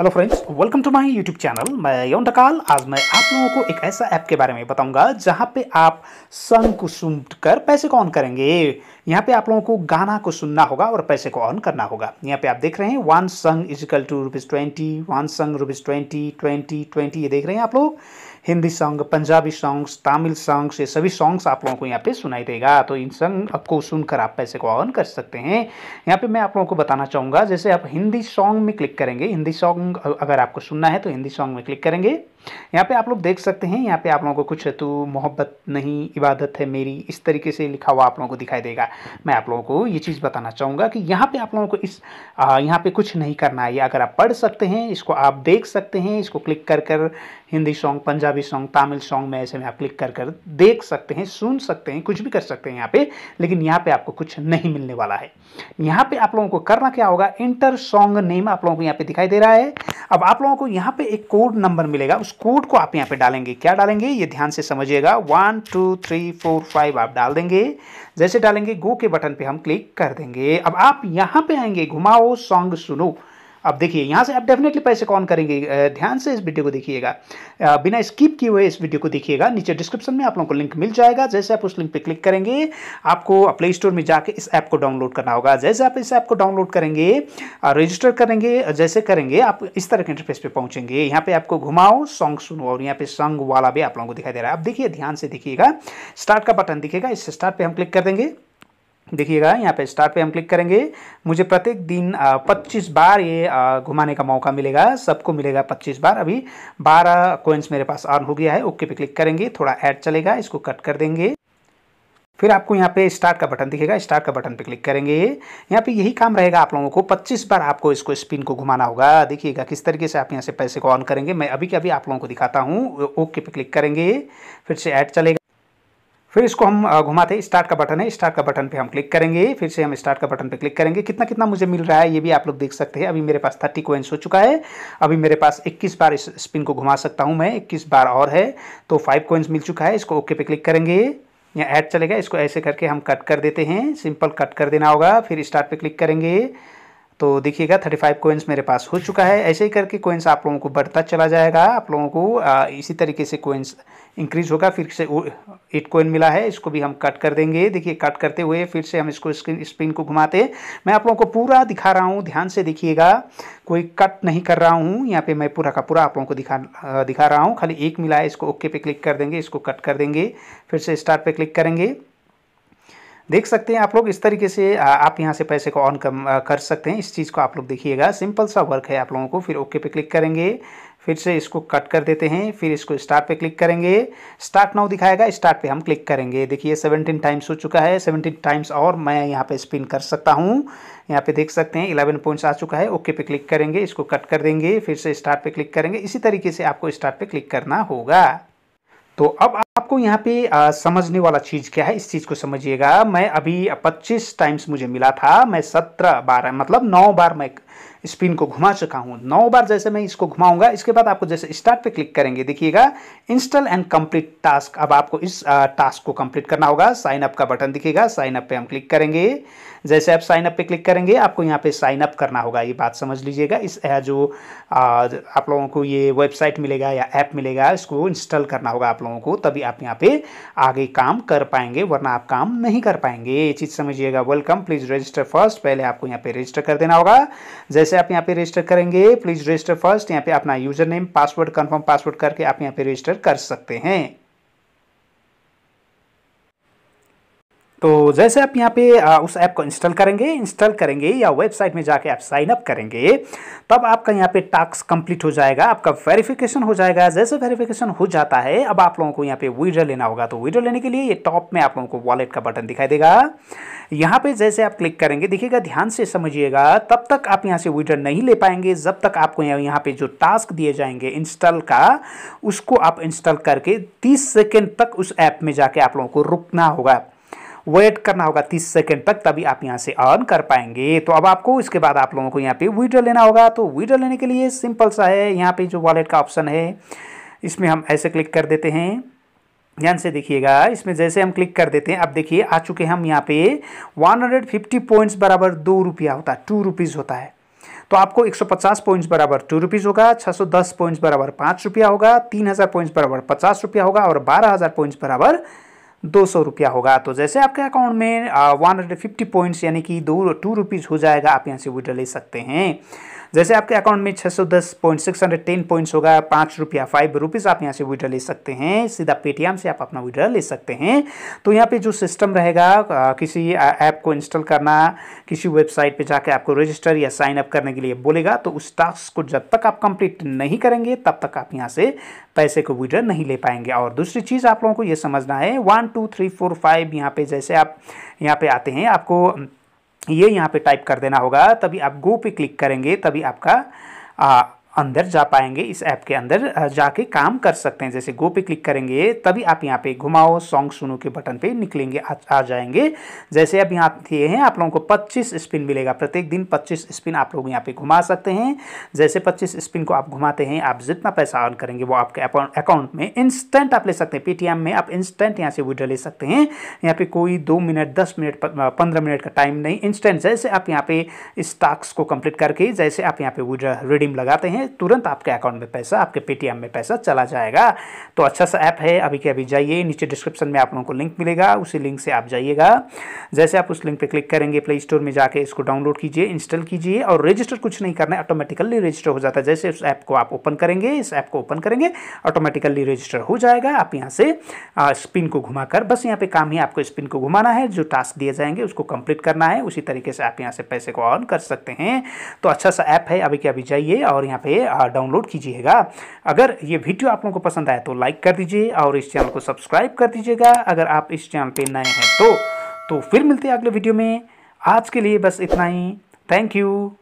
hello friends welcome to my YouTube channel मैं यौन डकाल आज मैं आप लोगों को एक ऐसा ऐप के बारे में बताऊंगा जहां पे आप सन सुट कर पैसे कौन करेंगे यहाँ पे आप लोगों को गाना को सुनना होगा और पैसे को ऑन करना होगा यहाँ पे आप देख रहे हैं वन संग इजिकल two rupees twenty one song rupees twenty twenty twenty ये देख रहे हैं आप लोग Hindi song Punjabi songs Tamil songs ये सभी सॉन्ग्स आप लोगों को यहाँ पे सुनाई देगा तो इन संग को सुनकर आप पैसे को ऑन कर सकते हैं यहाँ पे मैं आप लोगों को बताना चाहूँगा जैसे आप हिंदी सॉन्ग में क्लिक करेंगे हिंदी सॉन्ग अगर आपको सुनना है तो हिंदी सॉन्ग में क्लिक करेंगे यहाँ पे आप लोग देख सकते हैं यहाँ पे आप लोगों को कुछ तू तो मोहब्बत नहीं इबादत है मेरी इस तरीके से लिखा हुआ आप लोगों को दिखाई देगा मैं आप लोगों को ये चीज़ बताना चाहूँगा कि यहाँ पे आप लोगों को इस यहाँ पे कुछ नहीं करना है अगर आप पढ़ सकते हैं इसको आप देख सकते हैं इसको क्लिक कर कर Hindi song Punjabi song Tamil song में ऐसे में आप क्लिक कर कर देख सकते हैं सुन सकते हैं कुछ भी कर सकते हैं यहाँ पे लेकिन यहाँ पे आपको कुछ नहीं मिलने वाला है यहाँ पे आप लोगों को करना क्या होगा इंटर सॉन्ग नेम आप लोगों को यहाँ पे दिखाई दे रहा है अब आप लोगों को यहाँ पे एक कोड नंबर मिलेगा उस कोड को आप यहाँ पे डालेंगे क्या डालेंगे ये ध्यान से समझिएगा one two three four five आप डाल देंगे जैसे डालेंगे गो के बटन पे हम क्लिक कर देंगे अब आप यहाँ पे आएंगे घुमाओ सॉन्ग सुनो अब देखिए यहाँ से आप डेफिनेटली पैसे कौन करेंगे ध्यान से इस वीडियो को देखिएगा बिना स्किप किए हुए इस वीडियो को देखिएगा नीचे डिस्क्रिप्शन में आप लोगों को लिंक मिल जाएगा जैसे आप उस लिंक पे क्लिक करेंगे आपको प्ले स्टोर में जाके इस ऐप को डाउनलोड करना होगा जैसे आप इस ऐप को डाउनलोड करेंगे रजिस्टर करेंगे जैसे करेंगे आप इस तरह के इंटरफेस पर पहुँचेंगे यहाँ पर आपको घुमाओ सॉन्ग सुनो और यहाँ पे सॉन्ग वाला भी आप लोगों को दिखाई दे रहा है आप देखिए ध्यान से देखिएगा स्टार्ट का बटन दिखेगा इस स्टार्ट पर हम क्लिक कर देंगे देखिएगा यहाँ पे स्टार्ट पे हम क्लिक करेंगे मुझे प्रत्येक दिन 25 बार ये घुमाने का मौका मिलेगा सबको मिलेगा 25 बार अभी 12 कोइंस मेरे पास ऑन हो गया है ओके पे क्लिक करेंगे थोड़ा ऐड चलेगा इसको कट कर देंगे फिर आपको यहाँ पे स्टार्ट का बटन दिखेगा स्टार्ट का बटन पे क्लिक करेंगे यहाँ पे यही काम रहेगा आप लोगों को 25 बार आपको इसको स्पिन को घुमाना होगा देखिएगा किस तरीके से आप यहाँ से पैसे को ऑन करेंगे मैं अभी के अभी आप लोगों को दिखाता हूँ ओके पे क्लिक करेंगे फिर से ऐड चलेगा फिर इसको हम घुमाते हैं स्टार्ट का बटन है स्टार्ट का बटन पे हम क्लिक करेंगे फिर से हम स्टार्ट का बटन पे क्लिक करेंगे कितना कितना मुझे मिल रहा है ये भी आप लोग देख सकते हैं अभी मेरे पास थर्टी कोइंस हो चुका है अभी मेरे पास इक्कीस बार इस स्पिन को घुमा सकता हूँ मैं इक्कीस बार और है तो फाइव कोइंस मिल चुका है इसको ओके पे क्लिक करेंगे या ऐड चलेगा इसको ऐसे करके हम कट कर देते हैं सिंपल कट कर देना होगा फिर स्टार्ट पे क्लिक करेंगे तो देखिएगा थर्टी फाइव कोइंस मेरे पास हो चुका है ऐसे ही करके कोइंस आप लोगों को बढ़ता चला जाएगा आप लोगों को इसी तरीके से कोइंस इंक्रीज़ होगा फिर से एट कोइन मिला है इसको भी हम कट कर देंगे देखिए कट करते हुए फिर से हम इसको स्क्रीन स्पिन को घुमाते मैं आप लोगों को पूरा दिखा रहा हूँ ध्यान से देखिएगा कोई कट नहीं कर रहा हूँ यहाँ पे मैं पूरा का पूरा आप लोगों को दिखा दिखा रहा हूँ खाली एक मिला है इसको ओके पे क्लिक कर देंगे इसको कट कर देंगे फिर से स्टार्ट पे क्लिक करेंगे देख सकते हैं आप लोग इस तरीके से आप यहाँ से पैसे को ऑन कर सकते हैं इस चीज़ को आप लोग देखिएगा सिंपल सा वर्क है आप लोगों को फिर ओके पे क्लिक करेंगे फिर से इसको कट कर देते हैं फिर इसको स्टार्ट पे क्लिक करेंगे स्टार्ट नाउ दिखाएगा स्टार्ट पे हम क्लिक करेंगे देखिए सेवनटीन टाइम्स हो चुका है सेवनटीन टाइम्स और मैं यहाँ पे स्पिन कर सकता हूँ यहाँ पे देख सकते हैं इलेवन पॉइंट्स आ चुका है ओके पे क्लिक करेंगे इसको कट कर देंगे फिर से स्टार्ट पे क्लिक करेंगे इसी तरीके से आपको स्टार्ट पे क्लिक करना होगा तो अब आपको यहाँ पे आ, समझने वाला चीज़ क्या है इस चीज़ को समझिएगा मैं अभी 25 टाइम्स मुझे मिला था मैं 17 बार मतलब 9 बार मैं स्पिन को घुमा चुका हूँ नौ बार जैसे मैं इसको घुमाऊंगा इसके बाद आपको जैसे स्टार्ट पे क्लिक करेंगे देखिएगा इंस्टॉल एंड कंप्लीट टास्क अब आपको इस टास्क को कंप्लीट करना होगा साइन अप का बटन दिखेगा साइन अप पे हम क्लिक करेंगे जैसे आप साइन अप पे क्लिक करेंगे आपको यहाँ पे साइन अप करना होगा ये बात समझ लीजिएगा इस जो आप लोगों को ये वेबसाइट मिलेगा या ऐप मिलेगा इसको इंस्टॉल करना होगा आप लोगों को तभी आप यहाँ पे आगे काम कर पाएंगे वरना आप काम नहीं कर पाएंगे ये चीज़ समझिएगा वेलकम प्लीज़ रजिस्टर फर्स्ट पहले आपको यहाँ पे रजिस्टर कर देना होगा जैसे जैसे आप यहाँ पे रजिस्टर करेंगे प्लीज रजिस्टर फर्स्ट यहाँ पे अपना user name password confirm password करके आप यहाँ पे रजिस्टर कर सकते हैं तो जैसे आप यहाँ पे उस ऐप को इंस्टॉल करेंगे इंस्टॉल करेंगे या वेबसाइट में जाके आप साइन अप करेंगे तब आपका यहाँ पे टास्क कंप्लीट हो जाएगा आपका वेरिफिकेशन हो जाएगा जैसे वेरिफिकेशन हो जाता है अब आप लोगों को यहाँ पे विड्रॉ लेना होगा तो विड्रॉ लेने के लिए ये टॉप में आप लोगों को वॉलेट का बटन दिखाई देगा यहाँ पे जैसे आप क्लिक करेंगे देखिएगा ध्यान से समझिएगा तब तक आप यहाँ से विड्रॉ नहीं ले पाएंगे जब तक आपको यहाँ पे जो टास्क दिए जाएंगे इंस्टॉल का उसको आप इंस्टॉल करके तीस सेकेंड तक उस ऐप में जाके आप लोगों को रुकना होगा वेट करना होगा तीस सेकेंड तक तभी आप यहाँ से अर्न कर पाएंगे तो अब आपको इसके बाद आप लोगों को यहाँ पे विड्रॉ लेना होगा तो विड्रॉ लेने के लिए सिंपल सा है यहाँ पे जो वॉलेट का ऑप्शन है इसमें हम ऐसे क्लिक कर देते हैं ध्यान से देखिएगा इसमें जैसे हम क्लिक कर देते हैं अब देखिए आ चुके हम यहाँ पे वन पॉइंट्स बराबर दो रुपया होता है टू रुपीज़ होता है तो आपको 150 पॉइंट्स बराबर टू रुपीज़ होगा 610 पॉइंट्स बराबर पाँच रुपया होगा 3000 पॉइंट्स बराबर पचास रुपया होगा और 12000 पॉइंट्स बराबर दो सौ रुपया होगा तो जैसे आपके अकाउंट में वन हंड्रेड फिफ्टी पॉइंट्स यानी कि दो टू रुपीज़ हो जाएगा आप यहाँ से विड्रॉ ले सकते हैं जैसे आपके अकाउंट में छः सौ दस point six hundred ten points होगा पाँच रुपया फाइव रुपीज़ आप यहाँ से विड्रा ले सकते हैं सीधा पेटीएम से आप अपना विड्रा ले सकते हैं तो यहाँ पे जो सिस्टम रहेगा किसी ऐप को इंस्टॉल करना किसी वेबसाइट पे जाके आपको रजिस्टर या साइन अप करने के लिए बोलेगा तो उस टास्क को जब तक आप कंप्लीट नहीं करेंगे तब तक आप यहाँ से पैसे को विड्रा नहीं ले पाएंगे और दूसरी चीज़ आप लोगों को ये समझना है one two three four five यहाँ पे जैसे आप यहाँ पे आते हैं आपको ये यहाँ पे टाइप कर देना होगा तभी आप गो पे क्लिक करेंगे तभी आपका अंदर जा पाएंगे इस ऐप के अंदर जाके काम कर सकते हैं जैसे गो पे क्लिक करेंगे तभी आप यहाँ पे घुमाओ सॉन्ग सुनो के बटन पे निकलेंगे आ, आ जाएंगे जैसे अब यहाँ ये हैं आप लोगों को 25 स्पिन मिलेगा प्रत्येक दिन 25 स्पिन आप लोग यहाँ पे घुमा सकते हैं जैसे 25 स्पिन को आप घुमाते हैं आप जितना पैसा अर्न करेंगे वो आपके अकाउंट में इंस्टेंट आप ले सकते हैं पेटीएम में आप इंस्टेंट यहाँ से विड्रॉ ले सकते हैं यहाँ पे कोई दो मिनट दस मिनट पंद्रह मिनट का टाइम नहीं इंस्टेंट जैसे आप यहाँ पे इस टास्क को कंप्लीट करके जैसे आप यहाँ पे विड्रॉ रिडीम लगाते हैं तुरंत आपके अकाउंट में पैसा आपके पेटीएम में पैसा चला जाएगा तो अच्छा सा ऐप है अभी के अभी जाइए नीचे डिस्क्रिप्शन में आप लोगों को लिंक मिलेगा उसी लिंक से आप जाइएगा जैसे आप उस लिंक पर क्लिक करेंगे प्ले स्टोर में जाकर इसको डाउनलोड कीजिए इंस्टॉल कीजिए और रजिस्टर कुछ नहीं करना है ऑटोमेटिकली रजिस्टर हो जाता है जैसे उस ऐप को आप ओपन करेंगे इस ऐप को ओपन करेंगे ऑटोमेटिकली रजिस्टर हो जाएगा आप यहाँ से स्पिन को घुमाकर बस यहाँ पे काम ही आपको स्पिन को घुमाना है जो टास्क दिए जाएंगे उसको कंप्लीट करना है उसी तरीके से आप यहाँ से पैसे को ऑन कर सकते हैं तो अच्छा सा ऐप है अभी के अभी जाइए और यहाँ पे पे डाउनलोड कीजिएगा अगर ये वीडियो आप लोगों को पसंद आए तो लाइक कर दीजिए और इस चैनल को सब्सक्राइब कर दीजिएगा अगर आप इस चैनल पे नए हैं तो तो फिर मिलते हैं अगले वीडियो में आज के लिए बस इतना ही थैंक यू